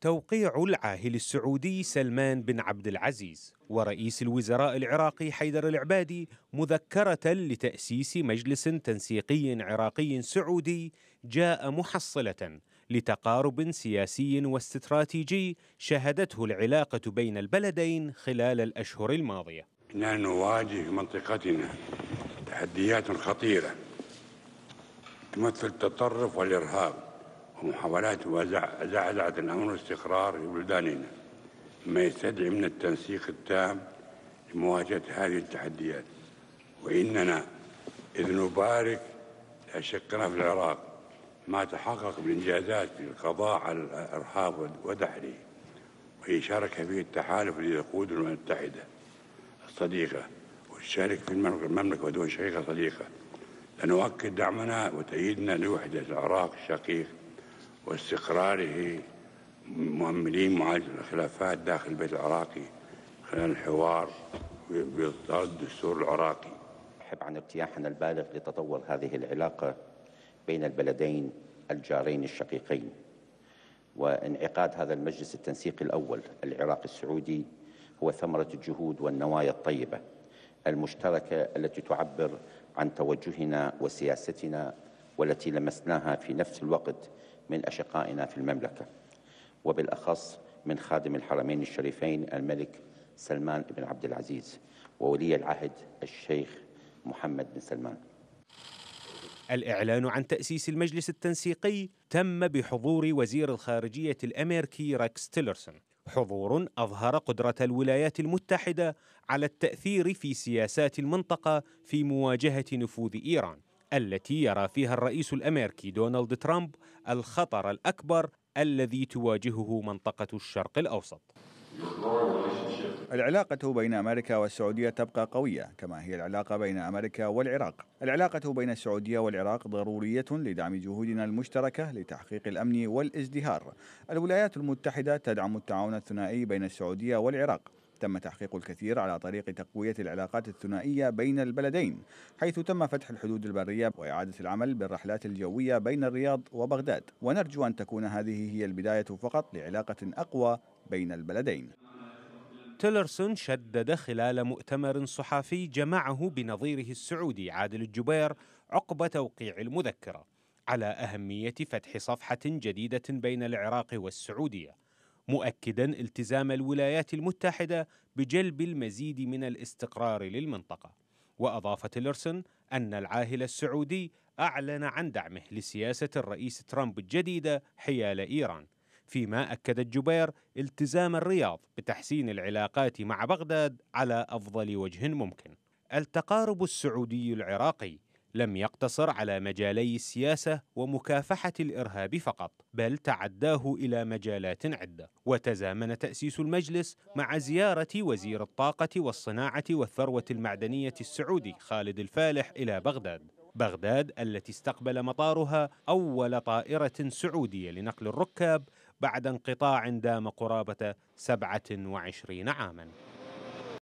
توقيع العاهل السعودي سلمان بن عبد العزيز ورئيس الوزراء العراقي حيدر العبادي مذكرة لتأسيس مجلس تنسيقي عراقي سعودي جاء محصلة لتقارب سياسي واستراتيجي شهدته العلاقة بين البلدين خلال الأشهر الماضية نحن نواجه في منطقتنا تحديات خطيرة تمثل التطرف والإرهاب ومحاولات زعزعة الأمن والاستقرار في بلداننا ما يستدعي من التنسيق التام لمواجهة هذه التحديات وإننا إذ نبارك لأشقنا في العراق ما تحقق من إنجازات في القضاء على الإرهاب ودحره وهي شارك فيه التحالف يقود الأمم المتحدة الصديقة والشارك في المملكة ودول شقيقة صديقة لنؤكد دعمنا وتأييدنا لوحدة العراق الشقيق واستقراره مؤملين معالجة الخلافات داخل البيت العراقي خلال الحوار بضد الدستور العراقي أحب عن ارتياحنا البالغ لتطور هذه العلاقة بين البلدين الجارين الشقيقين وانعقاد هذا المجلس التنسيقي الأول العراقي السعودي هو ثمرة الجهود والنوايا الطيبة المشتركة التي تعبر عن توجهنا وسياستنا والتي لمسناها في نفس الوقت من أشقائنا في المملكة وبالأخص من خادم الحرمين الشريفين الملك سلمان بن عبد العزيز وولي العهد الشيخ محمد بن سلمان الإعلان عن تأسيس المجلس التنسيقي تم بحضور وزير الخارجية الأمريكي ريكس تيلرسون حضور أظهر قدرة الولايات المتحدة على التأثير في سياسات المنطقة في مواجهة نفوذ إيران التي يرى فيها الرئيس الامريكي دونالد ترامب الخطر الاكبر الذي تواجهه منطقه الشرق الاوسط. العلاقة بين أمريكا والسعودية تبقى قوية كما هي العلاقة بين أمريكا والعراق العلاقة بين السعودية والعراق ضرورية لدعم جهودنا المشتركة لتحقيق الأمن والازدهار الولايات المتحدة تدعم التعاون الثنائي بين السعودية والعراق تم تحقيق الكثير على طريق تقوية العلاقات الثنائية بين البلدين حيث تم فتح الحدود البرية وإعادة العمل بالرحلات الجوية بين الرياض وبغداد ونرجو أن تكون هذه هي البداية فقط لعلاقة أقوى بين البلدين تيلرسون شدد خلال مؤتمر صحفي جمعه بنظيره السعودي عادل الجبير عقب توقيع المذكره على اهميه فتح صفحه جديده بين العراق والسعوديه مؤكدا التزام الولايات المتحدة بجلب المزيد من الاستقرار للمنطقة وأضاف تيلرسون أن العاهل السعودي أعلن عن دعمه لسياسة الرئيس ترامب الجديدة حيال إيران فيما أكدت الجبير التزام الرياض بتحسين العلاقات مع بغداد على أفضل وجه ممكن التقارب السعودي العراقي لم يقتصر على مجالي السياسه ومكافحه الارهاب فقط بل تعداه الى مجالات عده وتزامن تاسيس المجلس مع زياره وزير الطاقه والصناعه والثروه المعدنيه السعودي خالد الفالح الى بغداد بغداد التي استقبل مطارها اول طائره سعوديه لنقل الركاب بعد انقطاع دام قرابه 27 عاما